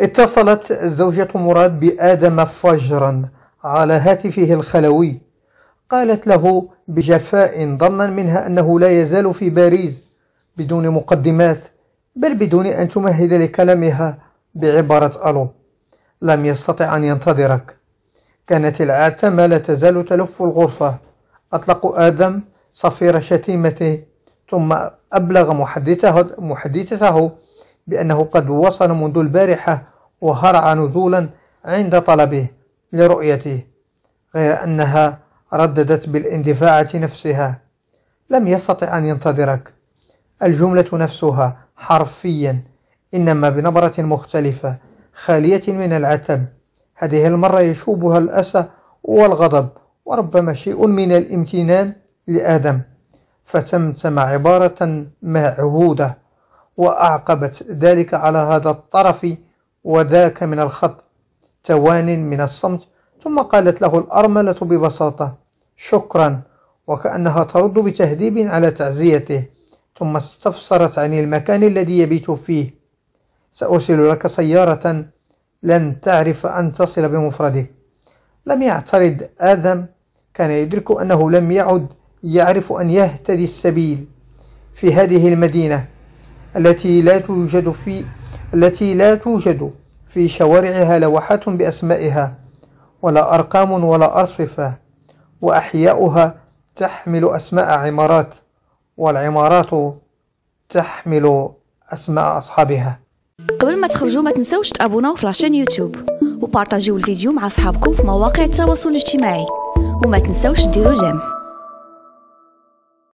اتصلت زوجة مراد بآدم فجرا على هاتفه الخلوي قالت له بجفاء ظنا منها أنه لا يزال في باريس بدون مقدمات بل بدون أن تمهد لكلامها بعبارة ألو لم يستطع أن ينتظرك كانت العادة ما لا تزال تلف الغرفة أطلق آدم صفير شتيمته ثم أبلغ محدثه, محدثته بأنه قد وصل منذ البارحة وهرع نزولا عند طلبه لرؤيته غير أنها رددت بالاندفاعة نفسها لم يستطع أن ينتظرك الجملة نفسها حرفيا إنما بنبرة مختلفة خالية من العتب هذه المرة يشوبها الأسى والغضب وربما شيء من الامتنان لآدم فتمتم عبارة معهودة وأعقبت ذلك على هذا الطرف وذاك من الخط توان من الصمت ثم قالت له الأرملة ببساطة شكرا وكأنها ترد بتهذيب على تعزيته ثم استفسرت عن المكان الذي يبيت فيه سأرسل لك سيارة لن تعرف أن تصل بمفردك لم يعترض آدم كان يدرك أنه لم يعد يعرف أن يهتدي السبيل في هذه المدينة التي لا توجد في التي لا توجد في شوارعها لوحات بأسمائها ولا أرقام ولا أرصفة وأحياؤها تحمل أسماء عمارات والعمارات تحمل أسماء أصحابها قبل ما تخرجوا ما تنسوش تابوناو في لاشين يوتيوب وبارطاجيو الفيديو مع أصحابكم في مواقع التواصل الاجتماعي وما تنسوش ديروا جيم